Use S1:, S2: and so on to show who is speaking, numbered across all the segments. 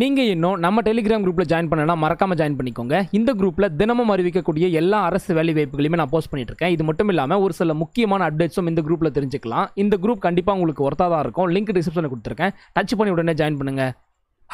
S1: நீங்கள் இன்னும் நம்ம டெலிகிராம் குரூப்பில் ஜாயின் பண்ணனா மறக்காமல் ஜாயின் பண்ணிக்கோங்க இந்த குரூப்பில் தினமும் அறிவிக்கக்கூடிய எல்லா அரசு வேலை வாய்ப்புகளையுமே நான் போஸ்ட் பண்ணிட்டுருக்கேன் இருக்கேன் இது மட்டும் இல்லாமல் ஒரு சில முக்கியமான அப்டேட்ஸும் இந்த குரூப்பில் தெரிஞ்சுக்கலாம் இந்த குரூப் கண்டிப்பாக உங்களுக்கு ஒர்த்தாக தான் இருக்கும் லிங்க் டிஸ்கிரிப்ஷனில் கொடுத்துருக்கேன் டச் பண்ணி உடனே ஜாயின் பண்ணுங்கள்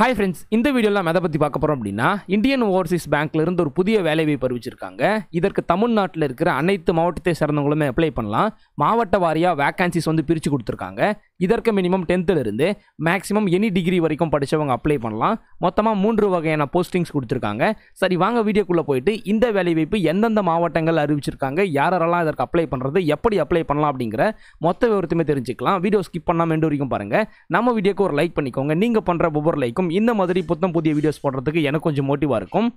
S1: ஹாய் ஃப்ரெண்ட்ஸ் இந்த வீடியோவில் நம்ம எதை பற்றி பார்க்க போகிறோம் அப்படின்னா இந்தியன் ஓவர்சீஸ் பேங்க்ல இருந்து ஒரு புதிய வேலைவாய்ப்பு அறிவிச்சிருக்காங்க இதற்கு தமிழ்நாட்டில் இருக்கிற அனைத்து மாவட்டத்தை சேர்ந்தவங்களுமே அப்ளை பண்ணலாம் மாவட்ட வாரியாக வேக்கன்சிஸ் வந்து பிரித்து கொடுத்துருக்காங்க இதற்கு மினிமம் டென்த்துலேருந்து மேக்ஸிமம் எனி டிகிரி வரைக்கும் படித்தவங்க அப்ளை பண்ணலாம் மொத்தமாக மூன்று வகையான போஸ்டிங்ஸ் கொடுத்துருக்காங்க சரி வாங்க வீடியோக்குள்ளே போயிட்டு இந்த வேலைவாய்ப்பு எந்தெந்த மாவட்டங்கள் அறிவிச்சிருக்காங்க யாரெல்லாம் இதற்கு அப்ளை பண்ணுறது எப்படி அப்ளை பண்ணலாம் அப்படிங்கிற மொத்த விவரத்தையுமே தெரிஞ்சுக்கலாம் வீடியோ ஸ்கிப் பண்ணாமல் எண்டு வரைக்கும் பாருங்கள் நம்ம வீடியோக்கு ஒரு லைக் பண்ணிக்கோங்க நீங்கள் பண்ணுற ஒவ்வொரு லைக்கும் இந்த மாதிரி புத்தம் புதிய வீடியோஸ் போடுறதுக்கு எனக்கு கொஞ்சம் மோட்டிவாக இருக்கும்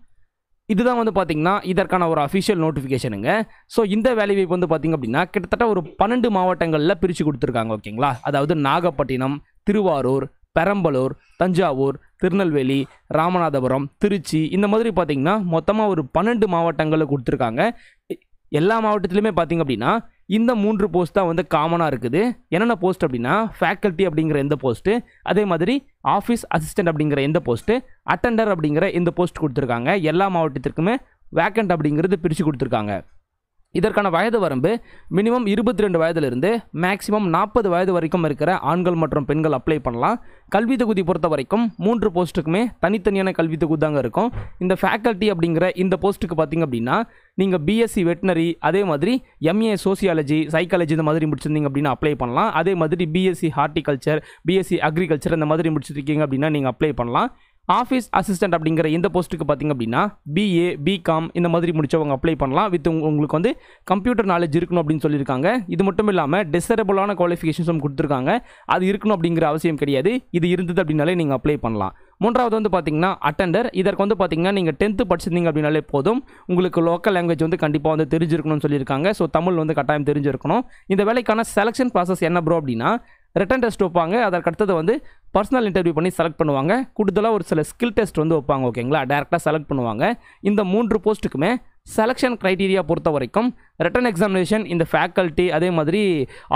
S1: இதுதான் வந்து பார்த்திங்கன்னா இதற்கான ஒரு அஃபிஷியல் நோட்டிஃபிகேஷனுங்க ஸோ இந்த வேலை வாய்ப்பு வந்து பார்த்திங்க அப்படின்னா கிட்டத்தட்ட ஒரு பன்னெண்டு மாவட்டங்களில் பிரித்து கொடுத்துருக்காங்க ஓகேங்களா அதாவது நாகப்பட்டினம் திருவாரூர் பெரம்பலூர் தஞ்சாவூர் திருநெல்வேலி ராமநாதபுரம் திருச்சி இந்த மாதிரி பார்த்திங்கன்னா மொத்தமாக ஒரு பன்னெண்டு மாவட்டங்களில் கொடுத்துருக்காங்க எல்லா மாவட்டத்திலுமே பார்த்திங்க அப்படின்னா இந்த மூன்று போஸ்ட் தான் வந்து காமனாக இருக்குது என்னென்ன போஸ்ட் அப்படின்னா ஃபேக்கல்ட்டி அப்படிங்கிற எந்த போஸ்ட்டு அதே மாதிரி ஆஃபீஸ் அசிஸ்டன்ட் அப்படிங்கிற எந்த போஸ்ட்டு அட்டண்டர் அப்படிங்கிற இந்த போஸ்ட் கொடுத்துருக்காங்க எல்லா மாவட்டத்திற்குமே வேக்கண்ட் அப்படிங்கிறது பிரித்து கொடுத்துருக்காங்க இதற்கான வயது வரம்பு மினிமம் இருபத்தி ரெண்டு வயதிலிருந்து மேக்ஸிமம் நாற்பது வயது வரைக்கும் இருக்கிற ஆண்கள் மற்றும் பெண்கள் அப்ளை பண்ணலாம் கல்வி தொகுதி பொறுத்த வரைக்கும் மூன்று போஸ்ட்டுக்குமே தனித்தனியான கல்வி தொகுதி தாங்க இருக்கும் இந்த ஃபேக்கல்ட்டி அப்படிங்கிற இந்த போஸ்ட்டுக்கு பார்த்தீங்க அப்படின்னா நீங்கள் பிஎஸ்சி வெட்டினரி அதே மாதிரி எம்ஏ சோசியாலஜி சைக்காலஜி இந்த மாதிரி முடிச்சிருந்தீங்க அப்படின்னா அப்ளை பண்ணலாம் அதே மாதிரி பிஎஸ்சி ஹார்டிகல்ச்சர் பிஎஸ்சி அக்ரிகல்ச்சர் இந்த மாதிரி முடிச்சிருக்கீங்க அப்படின்னா நீங்கள் அப்ளை பண்ணலாம் ஆஃபீஸ் அசிஸ்டன்ட் அப்படிங்கிற இந்த போஸ்ட்டுக்கு பார்த்திங்க அப்படின்னா பிஏ பிகாம் இந்த மாதிரி முடித்தவங்க அப்ளை பண்ணலாம் வித் உங்களுக்கு வந்து கம்ப்யூட்டர் நாலேஜ் இருக்கணும் அப்படின்னு சொல்லியிருக்காங்க இது மட்டும் இல்லாமல் டிசரபிளான குவாலிஃபிகேஷன்ஸும் கொடுத்துருக்காங்க அது இருக்கணும் அப்படிங்கிற அவசியம் கிடையாது இது இருந்தது அப்படின்னாலே நீங்கள் அப்ளை பண்ணலாம் மூன்றாவது வந்து பார்த்திங்கன்னா அட்டண்டர் இதற்கு வந்து பார்த்திங்கன்னா நீங்கள் டென்த்து படிச்சிருந்தீங்க அப்படின்னாலே போதும் உங்களுக்கு லோக்கல் லாங்குவேஜ் வந்து கண்டிப்பாக வந்து தெரிஞ்சிருக்கணும்னு சொல்லியிருக்காங்க ஸோ தமிழ் வந்து கட்டாயம் தெரிஞ்சிருக்கணும் இந்த வேலைக்கான செலெக்ஷன் ப்ராசஸ் என்ன ப்ரோ அப்படின்னா ரிட்டன் டெஸ்ட் வைப்பாங்க அதற்கடுத்தது வந்து பர்சனல் இன்டர்வியூ பண்ணி செலக்ட் பண்ணுவாங்க கூடுதலாக ஒரு சில ஸ்கில் டெஸ்ட் வந்து வைப்பாங்க ஓகேங்களா டேரெக்டாக செலக்ட் பண்ணுவாங்க இந்த மூன்று போஸ்ட்டுக்குமே செலெக்ஷன் க்ரைட்டீரியா பொறுத்த வரைக்கும் ரிட்டன் எக்ஸாமினேஷன் இந்த ஃபேக்கல்ட்டி அதே மாதிரி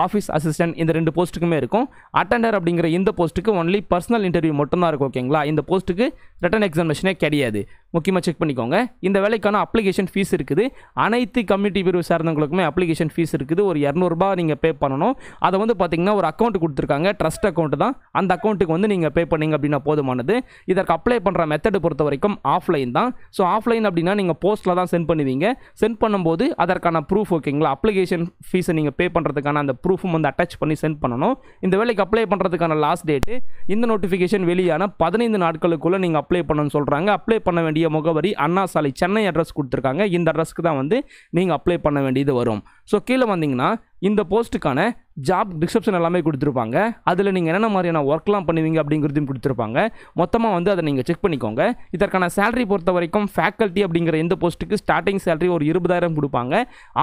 S1: ஆஃபீஸ் அசிஸ்டன்ட் இந்த ரெண்டு போஸ்ட்டுக்குமே இருக்கும் அட்டண்டர் அப்படிங்கிற இந்த போஸ்ட்டுக்கு ஒன்லி பர்சனல் இன்டர்வியூ மட்டும்தான் இருக்கும் ஓகேங்களா இந்த போஸ்ட்டுக்கு ரிட்டன் எக்ஸாமினேஷனே கிடையாது முக்கியமாக செக் பண்ணிக்கோங்க இந்த வேலைக்கான அப்ளிகேஷன் ஃபீஸ் இருக்குது அனைத்து கம்யூனிட்டி பிரிவு சார்ந்தவங்களுக்குமே அப்ளிகேஷன் ஃபீஸ் இருக்குது ஒரு இரநூறுபா நீங்கள் பே பண்ணணும் அதை வந்து பார்த்திங்கன்னா ஒரு அக்கௌண்ட் கொடுத்துருக்காங்க ட்ரஸ்ட் அக்கௌண்ட் தான் அந்த அக்கௌண்ட்டுக்கு வந்து நீங்கள் பே பண்ணிங்க அப்படின்னா போதுமானது இதற்கு அப்ளை பண்ணுற மெத்தடு பொறுத்த வரைக்கும் ஆஃப்லைன் தான் ஸோ ஆஃப்லைன் அப்படின்னா நீங்கள் போஸ்ட்டில் தான் சென்ட் பண்ணுவீங்க சென்ட் பண்ணும்போது அதற்கான ப்ரூஃப் ஓகேங்களா அப்ளிகேஷன் ஃபீஸை நீங்கள் பே பண்ணுறதுக்கான அந்த ப்ரூஃபும் வந்து அட்டாச் பண்ணி சென்ட் பண்ணணும் இந்த வேலைக்கு அப்ளை பண்ணுறதுக்கான லாஸ்ட் டேட்டு இந்த நோட்டிஃபிகேஷன் வெளியான பதினைந்து நாட்களுக்குள்ளே நீங்கள் அப்ளை பண்ணணும்னு சொல்கிறாங்க அப்ளை பண்ண வேண்டிய முகவரி அண்ணா சாலை சென்னை அட்ரஸ் கொடுத்துருக்காங்க இந்த அட்ரஸ்க்கு தான் வந்து நீங்கள் அப்ளை பண்ண வேண்டியது வரும் ஸோ கீழே வந்தீங்கன்னா இந்த போஸ்ட்டுக்கான ஜாப் டிஸ்கிரிப்ஷன் எல்லாமே கொடுத்துருப்பாங்க அதில் நீங்கள் என்னென்ன மாதிரியான ஒர்க்லாம் பண்ணுவீங்க அப்படிங்கிறதையும் கொடுத்துருப்பாங்க மொத்தமாக வந்து அதை நீங்கள் செக் பண்ணிக்கோங்க இதற்கான சேலரி பொறுத்த வரைக்கும் ஃபேக்கல்ட்டி அப்படிங்கிற எந்த போஸ்ட்டுக்கு ஸ்டார்டிங் சேலரி ஒரு இருபதாயிரம் கொடுப்பாங்க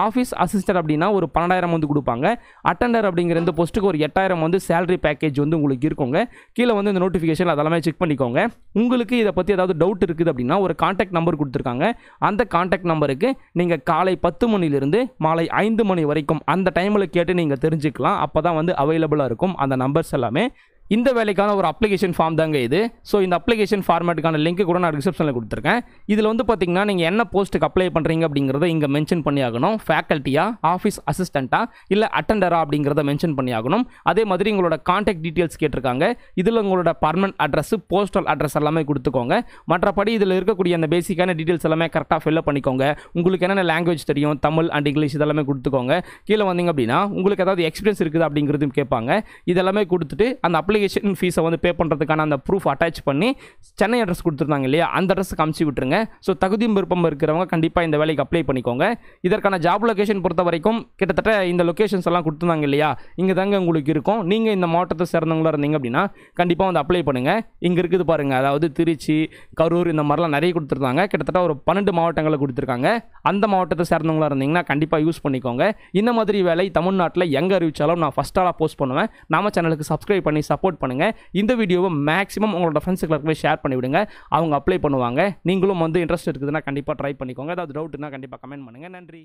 S1: ஆஃபீஸ் அசிஸ்டன்ட் அப்படின்னா ஒரு பன்னெண்டாயிரம் வந்து கொடுப்பாங்க அட்டண்டர் அப்படிங்கிற எந்த போஸ்ட்டுக்கு ஒரு எட்டாயிரம் வந்து சேலரி பேக்கேஜ் வந்து உங்களுக்கு இருக்குங்க கீழே வந்து இந்த நோட்டிஃபிகேஷன் அதெல்லாமே செக் பண்ணிக்கோங்க உங்களுக்கு இதை பற்றி ஏதாவது டவுட் இருக்குது அப்படின்னா ஒரு காண்டாக்ட் நம்பர் கொடுத்துருக்காங்க அந்த காண்டாக்ட் நம்பருக்கு நீங்கள் காலை பத்து மணிலிருந்து மாலை ஐந்து மணி வரைக்கும் அந்த டைம் டைமில் கேட்டு நீங்கள் தெரிஞ்சுக்கலாம் அப்போ தான் வந்து அவைலபிளாக இருக்கும் அந்த நம்பர்ஸ் எல்லாமே இந்த வேலைக்கான ஒரு அப்ளிகேஷன் ஃபார்ம் தாங்க இது ஸோ இந்த அப்ளிகேஷன் ஃபார்மேட்டுக்கான லிங்க் கூட நான் டிஸ்கிரிப்ஷனில் கொடுத்துருக்கேன் இதில் வந்து பார்த்தீங்கன்னா நீங்கள் என்ன போஸ்ட்டுக்கு அப்ளை பண்ணுறீங்க அப்படிங்கிறத இங்கே மென்ஷன் பண்ணி ஆகணும் ஃபேக்கல்ட்டியா ஆஃபீஸ் அசிஸ்டண்ட்டா இல்லை அட்டண்டரா அப்படிங்கிறத மென்ஷன் பண்ணி ஆகணும் அதே மாதிரி உங்களோட காண்டாக்ட் டீட்டெயில்ஸ் கேட்டிருக்காங்க இதில் உங்களோட பர்மனன்ட் அட்ரஸ் போஸ்டல் அட்ரஸ் எல்லாமே கொடுத்துக்கோங்க மற்றபடி இதில் இருக்கக்கூடிய அந்த பேசிக்கான டீட்டெயில்ஸ் எல்லாமே கரெக்டாக ஃபில்லப் பண்ணிக்கோங்க உங்களுக்கு என்னென்ன லாங்குவேஜ் தெரியும் தமிழ் அண்ட் இங்கிலீஷ் இதெல்லாமே கொடுத்துக்கோங்க கீழே வந்தீங்க அப்படின்னா உங்களுக்கு ஏதாவது எக்ஸ்பீரியன்ஸ் இருக்குது அப்படிங்கிறதும் கேட்பாங்க இதெல்லாமே கொடுத்துட்டு அந்த அப்ளை அப்ளிகேஷன் ஃபீஸை வந்து பே பண்ணுறதுக்கான அந்த ப்ரூஃப் அட்டாச் பண்ணி சென்னை அட்ரஸ் கொடுத்துருந்தாங்க இல்லையா அந்த அட்ரஸ்க்கு காமிச்சு விட்டுருங்க ஸோ தகுதி விருப்பம் இருக்கிறவங்க கண்டிப்பாக இந்த வேலைக்கு அப்ளை பண்ணிக்கோங்க இதற்கான ஜாப் லொக்கேஷன் பொறுத்த வரைக்கும் கிட்டத்தட்ட இந்த லொக்கேஷன்ஸ் எல்லாம் கொடுத்துருந்தாங்க இல்லையா இங்கே தாங்க உங்களுக்கு இருக்கும் நீங்கள் இந்த மாவட்டத்தை சேர்ந்தவங்களாக இருந்தீங்க அப்படின்னா கண்டிப்பாக வந்து அப்ளை பண்ணுங்கள் இங்கே இருக்குது பாருங்கள் அதாவது திருச்சி கரூர் இந்த மாதிரிலாம் நிறைய கொடுத்துருந்தாங்க கிட்டத்தட்ட ஒரு பன்னெண்டு மாவட்டங்களை கொடுத்துருக்காங்க அந்த மாவட்டத்தை சேர்ந்தவங்களாக இருந்தீங்கன்னா கண்டிப்பாக யூஸ் பண்ணிக்கோங்க இந்த மாதிரி வேலை தமிழ்நாட்டில் எங்கே அறிவிச்சாலும் நான் ஃபஸ்ட்டாக போஸ்ட் பண்ணுவேன் நம்ம சேனலுக்கு சப்ஸ்கிரைப் பண்ணி சப்போர்ட் சப்போர்ட் பண்ணுங்கள் இந்த வீடியோவை மேக்ஸிமம் உங்களோட ஃப்ரெண்ட்ஸுக்கு போய் ஷேர் பண்ணிவிடுங்க அவங்க அப்ளை பண்ணுவாங்க நீங்களும் வந்து இன்ட்ரெஸ்ட் இருக்குதுன்னா கண்டிப்பாக ட்ரை பண்ணிக்கோங்க ஏதாவது டவுட்னா கண்டிப்பாக கமெண்ட் பண்ணுங்கள் நன்றி